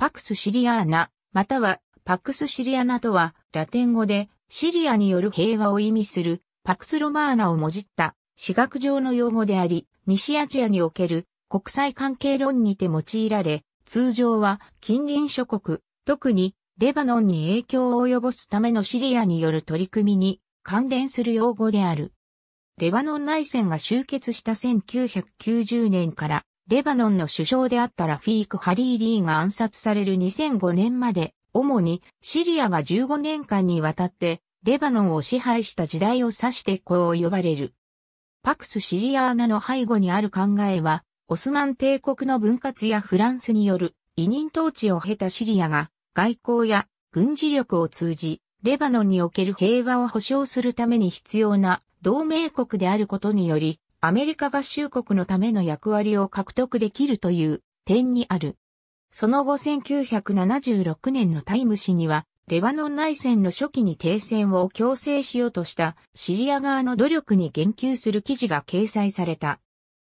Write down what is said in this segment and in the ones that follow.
パクスシリアーナ、またはパクスシリアナとは、ラテン語でシリアによる平和を意味するパクスロマーナをもじった私学上の用語であり、西アジアにおける国際関係論にて用いられ、通常は近隣諸国、特にレバノンに影響を及ぼすためのシリアによる取り組みに関連する用語である。レバノン内戦が終結した1990年からレバノンの首相であったラフィーク・ハリー・リーが暗殺される2005年まで、主にシリアが15年間にわたってレバノンを支配した時代を指してこう呼ばれる。パクス・シリアーナの背後にある考えは、オスマン帝国の分割やフランスによる委任統治を経たシリアが外交や軍事力を通じ、レバノンにおける平和を保障するために必要な同盟国であることにより、アメリカ合衆国のための役割を獲得できるという点にある。その後1976年のタイム誌には、レバノン内戦の初期に停戦を強制しようとしたシリア側の努力に言及する記事が掲載された。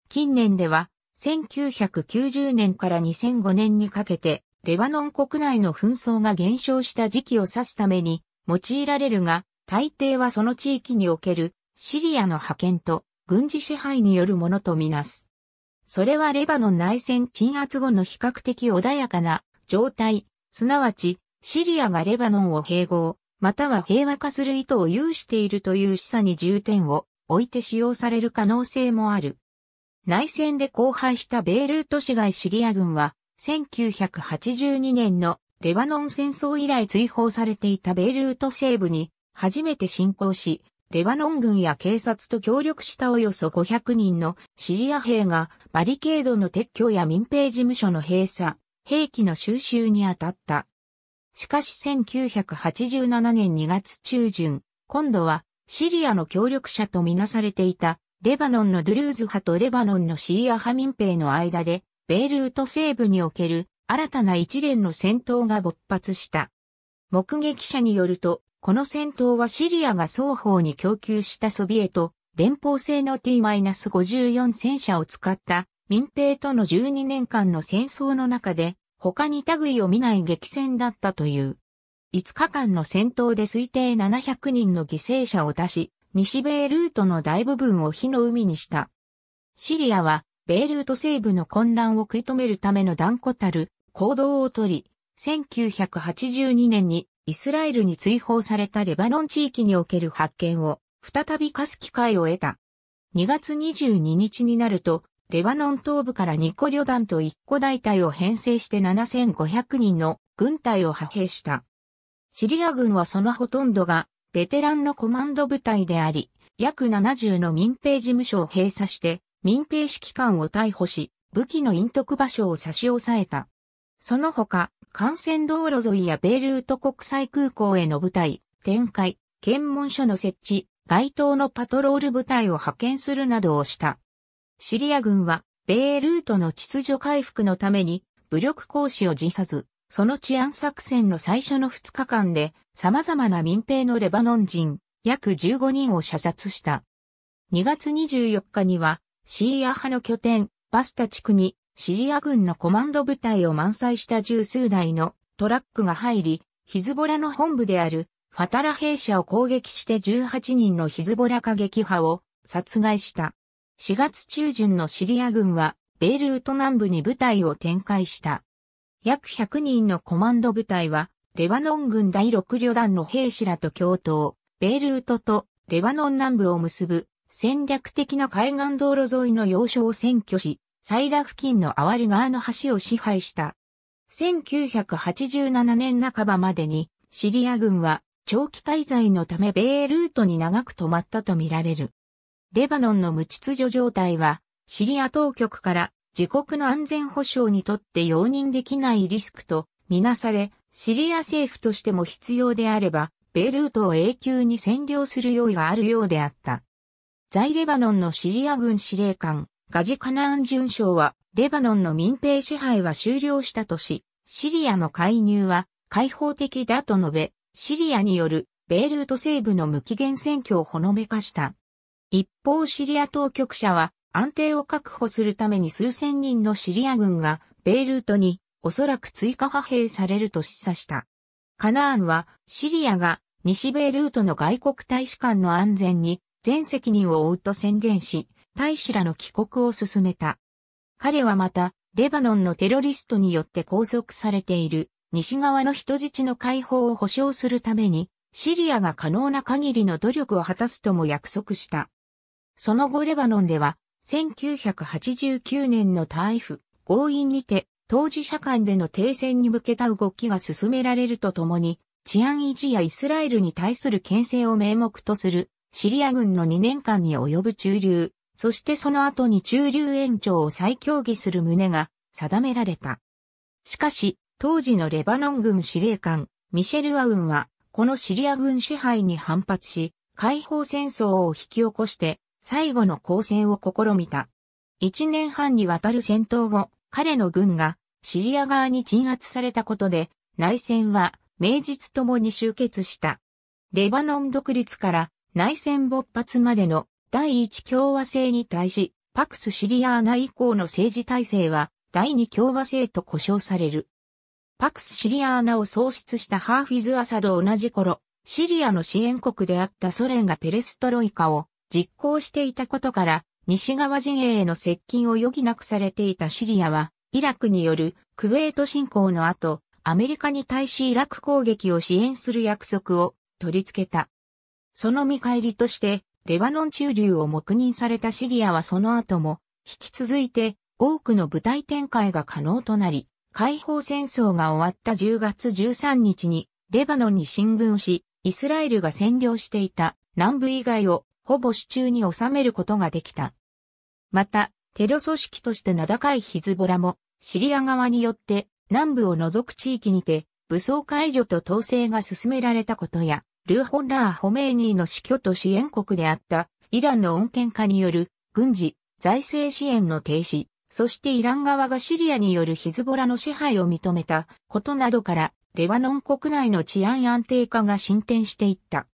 近年では、1990年から2005年にかけて、レバノン国内の紛争が減少した時期を指すために用いられるが、大抵はその地域におけるシリアの派遣と軍事支配によるものとみなす。それはレバノン内戦鎮圧後の比較的穏やかな状態、すなわちシリアがレバノンを併合、または平和化する意図を有しているという示唆に重点を置いて使用される可能性もある。内戦で荒廃したベイルート市街シリア軍は、1982年のレバノン戦争以来追放されていたベイルート西部に初めて侵攻し、レバノン軍や警察と協力したおよそ500人のシリア兵がバリケードの撤去や民兵事務所の閉鎖、兵器の収集に当たった。しかし1987年2月中旬、今度はシリアの協力者とみなされていたレバノンのドゥルーズ派とレバノンのシーア派民兵の間で、ベイルート西部における新たな一連の戦闘が勃発した。目撃者によると、この戦闘はシリアが双方に供給したソビエト連邦製の T-54 戦車を使った民兵との12年間の戦争の中で他に類を見ない激戦だったという。5日間の戦闘で推定700人の犠牲者を出し、西米ルートの大部分を火の海にした。シリアは、ベールート西部の混乱を食い止めるための断固たる行動をとり、1982年にイスラエルに追放されたレバノン地域における発見を再び課す機会を得た。2月22日になると、レバノン東部から2個旅団と1個大隊を編成して7500人の軍隊を派兵した。シリア軍はそのほとんどがベテランのコマンド部隊であり、約70の民兵事務所を閉鎖して民兵指揮官を逮捕し、武器の隠匿場所を差し押さえた。その他、幹線道路沿いやベイルート国際空港への部隊、展開、検問所の設置、街頭のパトロール部隊を派遣するなどをした。シリア軍は、ベイルートの秩序回復のために、武力行使を辞さず、その治安作戦の最初の2日間で、様々な民兵のレバノン人、約15人を射殺した。2月24日には、シーア派の拠点、バスタ地区にシリア軍のコマンド部隊を満載した十数台のトラックが入り、ヒズボラの本部であるファタラ兵舎を攻撃して18人のヒズボラ過激派を殺害した。4月中旬のシリア軍はベイルート南部に部隊を展開した。約100人のコマンド部隊はレバノン軍第6旅団の兵士らと共闘、ベイルートとレバノン南部を結ぶ戦略的な海岸道路沿いの要所を占拠し、サイダ付近のあわり川の橋を支配した。1987年半ばまでに、シリア軍は長期滞在のため米ルートに長く止まったとみられる。レバノンの無秩序状態は、シリア当局から自国の安全保障にとって容認できないリスクとみなされ、シリア政府としても必要であれば、米ルートを永久に占領する用意があるようであった。在レバノンのシリア軍司令官、ガジ・カナーン巡将は、レバノンの民兵支配は終了したとし、シリアの介入は開放的だと述べ、シリアによるベイルート西部の無期限選挙をほのめかした。一方シリア当局者は安定を確保するために数千人のシリア軍がベイルートにおそらく追加派兵されると示唆した。カナーンはシリアが西ベイルートの外国大使館の安全に全責任を負うと宣言し、大使らの帰国を進めた。彼はまた、レバノンのテロリストによって拘束されている西側の人質の解放を保障するために、シリアが可能な限りの努力を果たすとも約束した。その後レバノンでは、1989年の台風、強合意にて、当事者間での停戦に向けた動きが進められるとともに、治安維持やイスラエルに対する牽制を名目とする、シリア軍の2年間に及ぶ駐留、そしてその後に中流延長を再協議する旨が定められた。しかし、当時のレバノン軍司令官、ミシェル・アウンは、このシリア軍支配に反発し、解放戦争を引き起こして、最後の交戦を試みた。一年半にわたる戦闘後、彼の軍がシリア側に鎮圧されたことで、内戦は名実ともに終結した。レバノン独立から内戦勃発までの第一共和制に対し、パクスシリアーナ以降の政治体制は第二共和制と呼称される。パクスシリアーナを創出したハーフィズ・アサド同じ頃、シリアの支援国であったソ連がペレストロイカを実行していたことから、西側陣営への接近を余儀なくされていたシリアは、イラクによるクウェート侵攻の後、アメリカに対しイラク攻撃を支援する約束を取り付けた。その見返りとして、レバノン駐留を黙認されたシリアはその後も、引き続いて多くの部隊展開が可能となり、解放戦争が終わった10月13日に、レバノンに進軍し、イスラエルが占領していた南部以外をほぼ手中に収めることができた。また、テロ組織として名高いヒズボラも、シリア側によって南部を除く地域にて武装解除と統制が進められたことや、ルーホンラー・ホメイニーの死去と支援国であったイランの恩恵化による軍事、財政支援の停止、そしてイラン側がシリアによるヒズボラの支配を認めたことなどからレバノン国内の治安安定化が進展していった。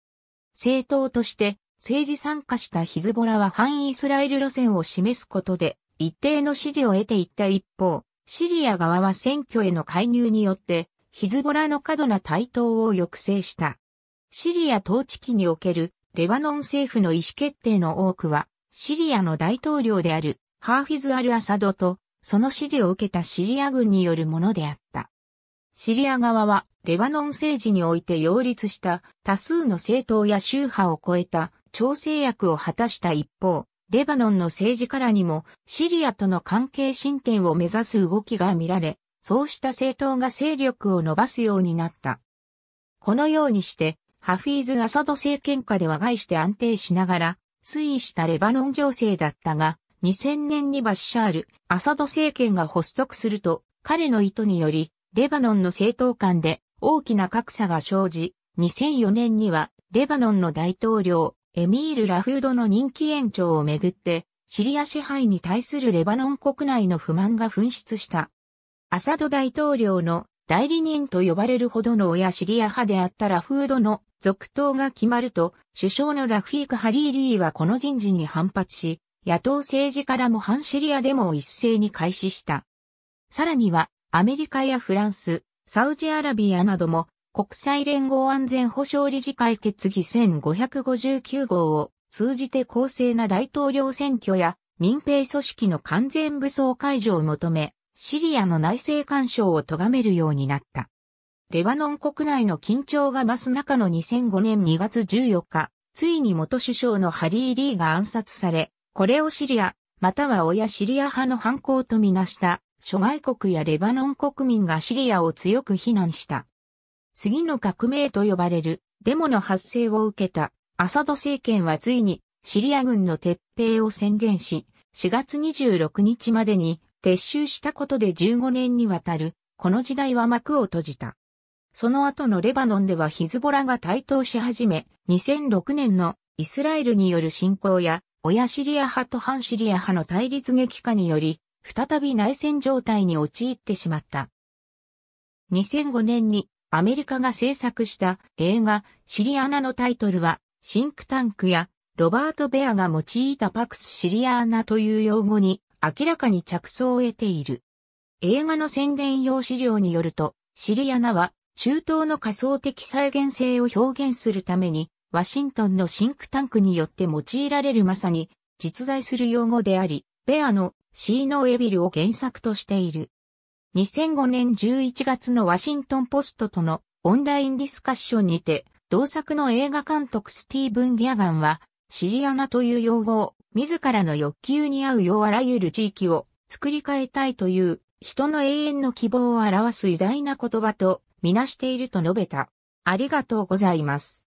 政党として政治参加したヒズボラは反イスラエル路線を示すことで一定の支持を得ていった一方、シリア側は選挙への介入によってヒズボラの過度な対等を抑制した。シリア統治期におけるレバノン政府の意思決定の多くは、シリアの大統領であるハーフィズ・アル・アサドと、その指示を受けたシリア軍によるものであった。シリア側は、レバノン政治において擁立した多数の政党や宗派を超えた調整役を果たした一方、レバノンの政治からにもシリアとの関係進展を目指す動きが見られ、そうした政党が勢力を伸ばすようになった。このようにして、ハフィーズ・アサド政権下では外して安定しながら、推移したレバノン情勢だったが、2000年にバッシャール・アサド政権が発足すると、彼の意図により、レバノンの政党間で大きな格差が生じ、2004年には、レバノンの大統領、エミール・ラフードの任期延長をめぐって、シリア支配に対するレバノン国内の不満が噴出した。アサド大統領の代理人と呼ばれるほどの親シリア派であったラフードの続投が決まると、首相のラフィーク・ハリー・リーはこの人事に反発し、野党政治からも反シリアデモを一斉に開始した。さらには、アメリカやフランス、サウジアラビアなども、国際連合安全保障理事会決議1559号を通じて公正な大統領選挙や民兵組織の完全武装解除を求め、シリアの内政干渉を咎めるようになった。レバノン国内の緊張が増す中の2005年2月14日、ついに元首相のハリー・リーが暗殺され、これをシリア、または親シリア派の犯行とみなした諸外国やレバノン国民がシリアを強く非難した。次の革命と呼ばれるデモの発生を受けたアサド政権はついにシリア軍の撤兵を宣言し、4月26日までに撤収したことで15年にわたる、この時代は幕を閉じた。その後のレバノンではヒズボラが台頭し始め、2006年のイスラエルによる侵攻や、親シリア派と反シリア派の対立激化により、再び内戦状態に陥ってしまった。2005年にアメリカが制作した映画シリアナのタイトルは、シンクタンクやロバート・ベアが用いたパクス・シリアーナという用語に明らかに着想を得ている。映画の宣伝用資料によると、シリアナは中東の仮想的再現性を表現するために、ワシントンのシンクタンクによって用いられるまさに実在する用語であり、ベアのシーノエビルを原作としている。2005年11月のワシントンポストとのオンラインディスカッションにて、同作の映画監督スティーブン・ギャガンは、シリアナという用語を自らの欲求に合うようあらゆる地域を作り変えたいという人の永遠の希望を表す偉大な言葉とみなしていると述べた。ありがとうございます。